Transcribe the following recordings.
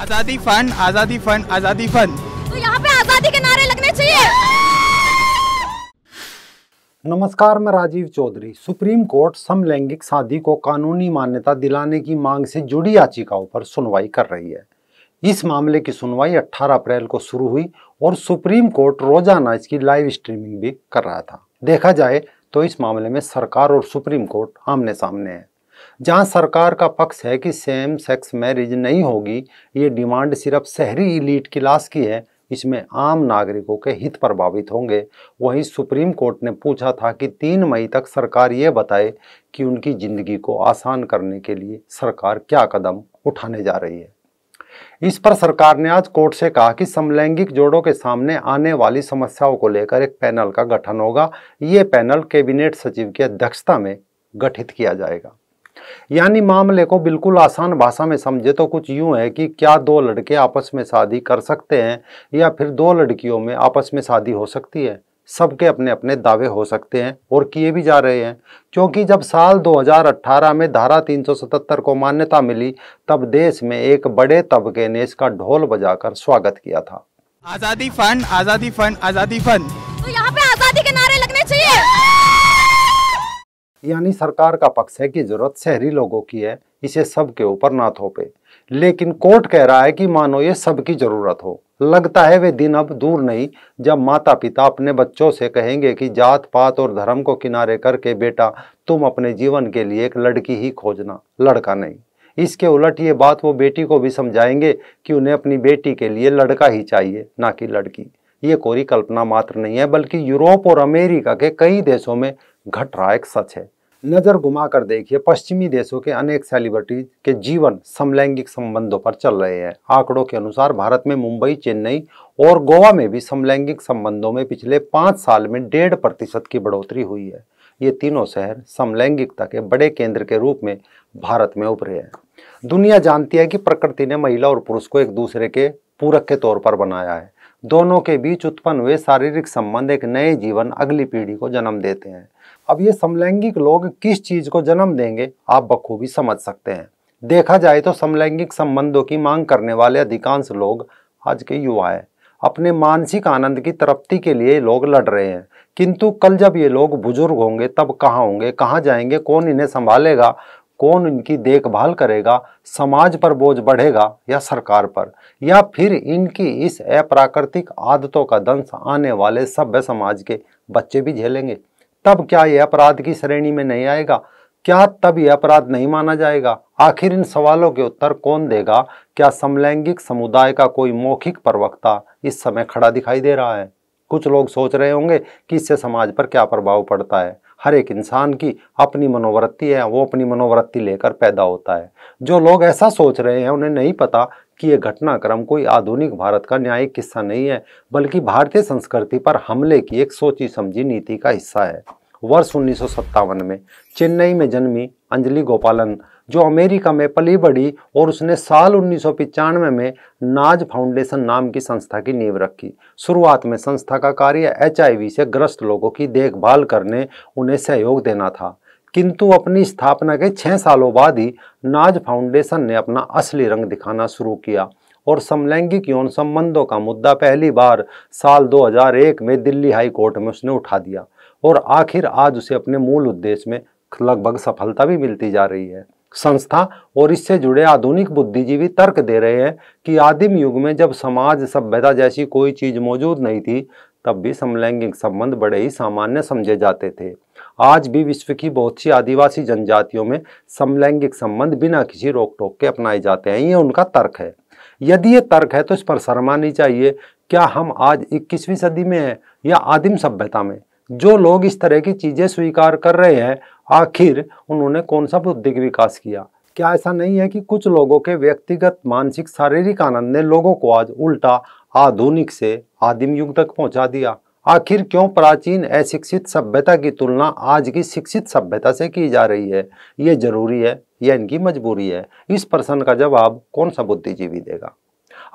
आजादी फन आजादी फंड आजादी फन तो यहाँ पे आजादी के नारे लगने चाहिए नमस्कार मैं राजीव चौधरी सुप्रीम कोर्ट समलैंगिक शादी को कानूनी मान्यता दिलाने की मांग से जुड़ी याचिकाओं पर सुनवाई कर रही है इस मामले की सुनवाई 18 अप्रैल को शुरू हुई और सुप्रीम कोर्ट रोजाना इसकी लाइव स्ट्रीमिंग भी कर रहा था देखा जाए तो इस मामले में सरकार और सुप्रीम कोर्ट आमने सामने है जहां सरकार का पक्ष है कि सेम सेक्स मैरिज नहीं होगी ये डिमांड सिर्फ शहरी इलीट क्लास की है इसमें आम नागरिकों के हित प्रभावित होंगे वहीं सुप्रीम कोर्ट ने पूछा था कि तीन मई तक सरकार ये बताए कि उनकी ज़िंदगी को आसान करने के लिए सरकार क्या कदम उठाने जा रही है इस पर सरकार ने आज कोर्ट से कहा कि समलैंगिक जोड़ों के सामने आने वाली समस्याओं को लेकर एक पैनल का गठन होगा ये पैनल कैबिनेट सचिव की अध्यक्षता में गठित किया जाएगा यानी मामले को बिल्कुल आसान भाषा में समझे तो कुछ यूँ है कि क्या दो लड़के आपस में शादी कर सकते हैं या फिर दो लड़कियों में आपस में शादी हो सकती है सबके अपने अपने दावे हो सकते हैं और किए भी जा रहे हैं क्योंकि जब साल 2018 में धारा 377 को मान्यता मिली तब देश में एक बड़े तबके ने इसका ढोल बजाकर स्वागत किया था आज़ादी फंड आज़ादी फंड आज़ादी फंड यानी सरकार का पक्ष है कि जरूरत शहरी लोगों की है इसे सबके ऊपर ना थोपे लेकिन कोर्ट कह रहा है कि मानो ये सबकी जरूरत हो लगता है वे दिन अब दूर नहीं जब माता पिता अपने बच्चों से कहेंगे कि जात पात और धर्म को किनारे करके बेटा तुम अपने जीवन के लिए एक लड़की ही खोजना लड़का नहीं इसके उलट ये बात वो बेटी को भी समझाएंगे कि उन्हें अपनी बेटी के लिए लड़का ही चाहिए ना कि लड़की ये कोई कल्पना मात्र नहीं है बल्कि यूरोप और अमेरिका के कई देशों में घट रहा एक सच है नज़र घुमाकर देखिए पश्चिमी देशों के अनेक सेलिब्रिटीज के जीवन समलैंगिक संबंधों पर चल रहे हैं आंकड़ों के अनुसार भारत में मुंबई चेन्नई और गोवा में भी समलैंगिक संबंधों में पिछले पाँच साल में डेढ़ प्रतिशत की बढ़ोतरी हुई है ये तीनों शहर समलैंगिकता के बड़े केंद्र के रूप में भारत में उभरे हैं दुनिया जानती है कि प्रकृति ने महिला और पुरुष को एक दूसरे के पूरक के तौर पर बनाया है दोनों के बीच उत्पन्न हुए शारीरिक संबंध एक नए जीवन अगली पीढ़ी को जन्म देते हैं अब ये समलैंगिक लोग किस चीज़ को जन्म देंगे आप बखूबी समझ सकते हैं देखा जाए तो समलैंगिक संबंधों की मांग करने वाले अधिकांश लोग आज के युवा हैं अपने मानसिक आनंद की तरप्ती के लिए लोग लड़ रहे हैं किंतु कल जब ये लोग बुजुर्ग होंगे तब कहाँ होंगे कहाँ जाएंगे कौन इन्हें संभालेगा कौन इनकी देखभाल करेगा समाज पर बोझ बढ़ेगा या सरकार पर या फिर इनकी इस अप्राकृतिक आदतों का दंश आने वाले सभ्य समाज के बच्चे भी झेलेंगे तब क्या यह अपराध की श्रेणी में नहीं आएगा क्या तब यह अपराध नहीं माना जाएगा आखिर इन सवालों के उत्तर कौन देगा क्या समलैंगिक समुदाय का कोई मौखिक प्रवक्ता इस समय खड़ा दिखाई दे रहा है कुछ लोग सोच रहे होंगे कि इससे समाज पर क्या प्रभाव पड़ता है हर एक इंसान की अपनी मनोवृत्ति है वो अपनी मनोवृत्ति लेकर पैदा होता है जो लोग ऐसा सोच रहे हैं उन्हें नहीं पता कि यह घटनाक्रम कोई आधुनिक भारत का न्यायिक किस्सा नहीं है बल्कि भारतीय संस्कृति पर हमले की एक सोची समझी नीति का हिस्सा है वर्ष उन्नीस में चेन्नई में जन्मी अंजलि गोपालन जो अमेरिका में पली बढ़ी और उसने साल उन्नीस में नाज फाउंडेशन नाम की संस्था की नींव रखी शुरुआत में संस्था का कार्य एच से ग्रस्त लोगों की देखभाल करने उन्हें सहयोग देना था किंतु अपनी स्थापना के छः सालों बाद ही नाज फाउंडेशन ने अपना असली रंग दिखाना शुरू किया और समलैंगिक यौन संबंधों का मुद्दा पहली बार साल 2001 में दिल्ली हाई कोर्ट में उसने उठा दिया और आखिर आज उसे अपने मूल उद्देश्य में लगभग सफलता भी मिलती जा रही है संस्था और इससे जुड़े आधुनिक बुद्धिजीवी तर्क दे रहे हैं कि आदिम युग में जब समाज सभ्यता जैसी कोई चीज़ मौजूद नहीं थी तब भी समलैंगिक संबंध बड़े ही सामान्य समझे जाते थे आज भी विश्व की बहुत सी आदिवासी जनजातियों में समलैंगिक संबंध बिना किसी रोक टोक के अपनाए जाते हैं ये उनका तर्क है यदि ये तर्क है तो इस पर शर्मा नहीं चाहिए क्या हम आज इक्कीसवीं सदी में हैं या आदिम सभ्यता में जो लोग इस तरह की चीज़ें स्वीकार कर रहे हैं आखिर उन्होंने कौन सा बौद्धिक विकास किया क्या ऐसा नहीं है कि कुछ लोगों के व्यक्तिगत मानसिक शारीरिक आनंद ने लोगों को आज उल्टा आधुनिक से आदिम युग तक पहुंचा दिया आखिर क्यों प्राचीन अशिक्षित सभ्यता की तुलना आज की शिक्षित सभ्यता से की जा रही है ये जरूरी है या इनकी मजबूरी है इस प्रश्न का जवाब कौन सा बुद्धिजीवी देगा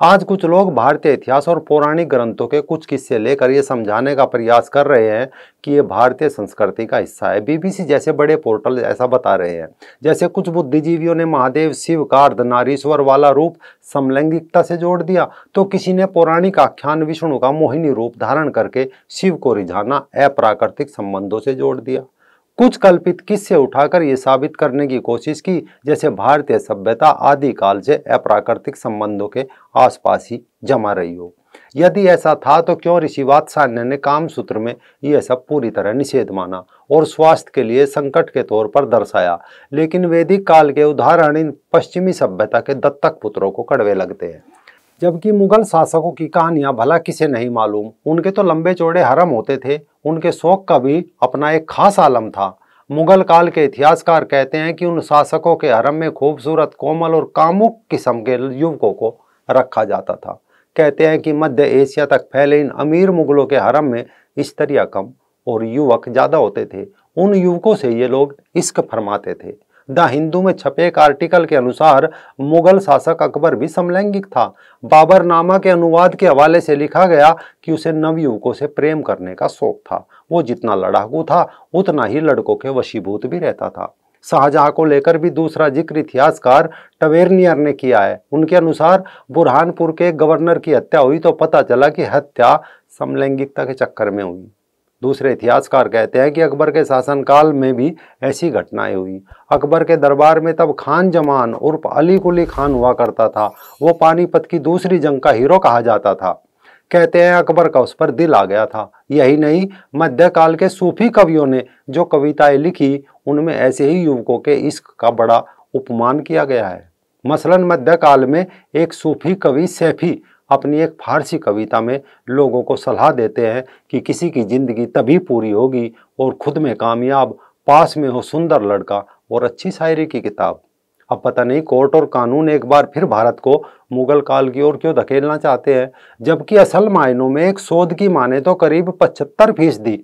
आज कुछ लोग भारतीय इतिहास और पौराणिक ग्रंथों के कुछ किस्से लेकर ये समझाने का प्रयास कर रहे हैं कि ये भारतीय संस्कृति का हिस्सा है बीबीसी जैसे बड़े पोर्टल ऐसा बता रहे हैं जैसे कुछ बुद्धिजीवियों ने महादेव शिव का नारीश्वर वाला रूप समलैंगिकता से जोड़ दिया तो किसी ने पौराणिक आख्यान विष्णु का मोहिनी रूप धारण करके शिव को रिझाना अप्राकृतिक संबंधों से जोड़ दिया कुछ कल्पित किस्से उठाकर ये साबित करने की कोशिश की जैसे भारतीय सभ्यता आदि काल से अप्राकृतिक संबंधों के आसपास ही जमा रही हो यदि ऐसा था तो क्यों ऋषि वात्सान्य ने काम सूत्र में यह सब पूरी तरह निषेध माना और स्वास्थ्य के लिए संकट के तौर पर दर्शाया लेकिन वैदिक काल के उदाहरण इन पश्चिमी सभ्यता के दत्तक पुत्रों को कड़वे लगते हैं जबकि मुगल शासकों की कहानियां भला किसे नहीं मालूम उनके तो लंबे चौड़े हरम होते थे उनके शौक का भी अपना एक खास आलम था मुगल काल के इतिहासकार कहते हैं कि उन शासकों के हरम में खूबसूरत कोमल और कामुक किस्म के युवकों को रखा जाता था कहते हैं कि मध्य एशिया तक फैले इन अमीर मुगलों के हरम में स्त्रियाँ कम और युवक ज़्यादा होते थे उन युवकों से ये लोग इश्क फरमाते थे द हिंदू में छपे एक आर्टिकल के अनुसार मुगल शासक अकबर भी समलैंगिक था बाबरनामा के अनुवाद के हवाले से लिखा गया कि उसे नवयुवकों से प्रेम करने का शौक था वो जितना लड़ाकू था उतना ही लड़कों के वशीभूत भी रहता था शाहजहां को लेकर भी दूसरा जिक्र इतिहासकार टवेरनियर ने किया है उनके अनुसार बुरहानपुर के गवर्नर की हत्या हुई तो पता चला कि हत्या समलैंगिकता के चक्कर में हुई दूसरे इतिहासकार कहते हैं कि अकबर के शासनकाल में भी ऐसी घटनाएं हुई अकबर के दरबार में तब खान जमान उर्फ अली कुली खान हुआ करता था वो पानीपत की दूसरी जंग का हीरो कहा जाता था कहते हैं अकबर का उस पर दिल आ गया था यही नहीं मध्यकाल के सूफी कवियों ने जो कविताएं लिखी उनमें ऐसे ही युवकों के इश्क का बड़ा उपमान किया गया है मसलन मध्यकाल में एक सूफी कवि सैफी अपनी एक फारसी कविता में लोगों को सलाह देते हैं कि किसी की ज़िंदगी तभी पूरी होगी और ख़ुद में कामयाब पास में हो सुंदर लड़का और अच्छी शायरी की किताब अब पता नहीं कोर्ट और कानून एक बार फिर भारत को मुगल काल की ओर क्यों धकेलना चाहते हैं जबकि असल मायनों में एक शोध की माने तो करीब पचहत्तर फीसदी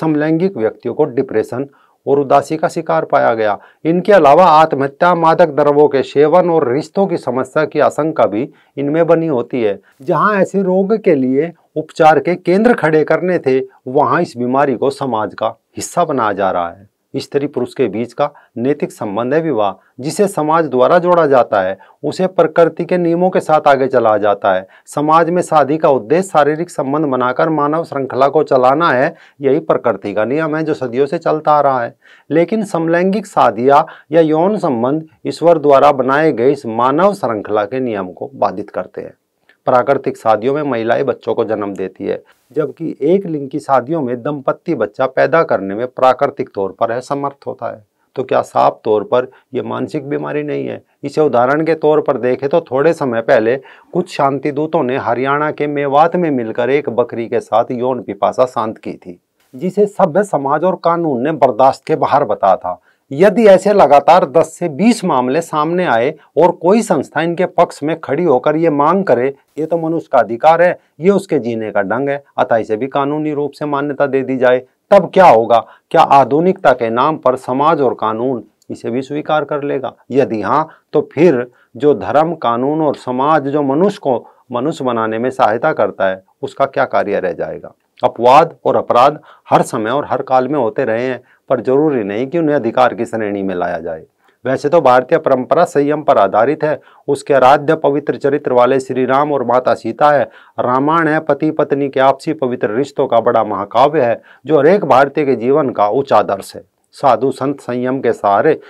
समलैंगिक व्यक्तियों को डिप्रेशन और उदासी का शिकार पाया गया इनके अलावा आत्महत्या मादक द्रवों के सेवन और रिश्तों की समस्या की आशंका भी इनमें बनी होती है जहां ऐसे रोग के लिए उपचार के केंद्र खड़े करने थे वहां इस बीमारी को समाज का हिस्सा बनाया जा रहा है स्त्री पुरुष के बीच का नैतिक संबंध है विवाह जिसे समाज द्वारा जोड़ा जाता है उसे प्रकृति के नियमों के साथ आगे चला जाता है समाज में शादी का उद्देश्य शारीरिक संबंध बनाकर मानव श्रृंखला को चलाना है यही प्रकृति का नियम है जो सदियों से चलता आ रहा है लेकिन समलैंगिक शादियाँ या यौन संबंध ईश्वर द्वारा बनाए गए इस मानव श्रृंखला के नियम को बाधित करते हैं प्राकृतिक शादियों में महिलाएं बच्चों को जन्म देती है जबकि एक लिंग की शादियों में दंपत्ति बच्चा पैदा करने में प्राकृतिक तौर पर असमर्थ होता है तो क्या साफ तौर पर यह मानसिक बीमारी नहीं है इसे उदाहरण के तौर पर देखें तो थोड़े समय पहले कुछ शांति दूतों ने हरियाणा के मेवात में मिलकर एक बकरी के साथ यौन पिपासा शांत की थी जिसे सभ्य समाज और कानून ने बर्दाश्त के बाहर बताया था यदि ऐसे लगातार 10 से 20 मामले सामने आए और कोई संस्था इनके पक्ष में खड़ी होकर ये मांग करे ये तो मनुष्य का अधिकार है ये उसके जीने का ढंग है अतः इसे भी कानूनी रूप से मान्यता दे दी जाए तब क्या होगा क्या आधुनिकता के नाम पर समाज और कानून इसे भी स्वीकार कर लेगा यदि हाँ तो फिर जो धर्म कानून और समाज जो मनुष्य को मनुष्य बनाने में सहायता करता है उसका क्या कार्य रह जाएगा अपवाद और अपराध हर समय और हर काल में होते रहे हैं पर जरूरी नहीं कि उन्हें अधिकार की श्रेणी में लाया जाए वैसे तो भारतीय परंपरा संयम पर आधारित है उसके आराध्य पवित्र चरित्र वाले श्री राम और माता सीता है रामायण है पति पत्नी के आपसी पवित्र रिश्तों का बड़ा महाकाव्य है जो हरेक भारतीय के जीवन का उच्च आदर्श है साधु संत संयम के सहारे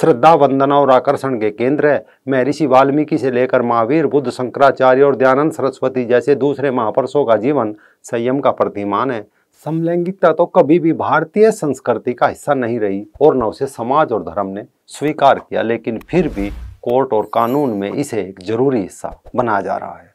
श्रद्धा वंदना और आकर्षण के केंद्र है महर्षि वाल्मीकि से लेकर महावीर बुद्ध शंकराचार्य और दयानंद सरस्वती जैसे दूसरे महापुरुषों का जीवन संयम का प्रतिमान है समलैंगिकता तो कभी भी भारतीय संस्कृति का हिस्सा नहीं रही और न उसे समाज और धर्म ने स्वीकार किया लेकिन फिर भी कोर्ट और कानून में इसे एक जरूरी हिस्सा बनाया जा रहा है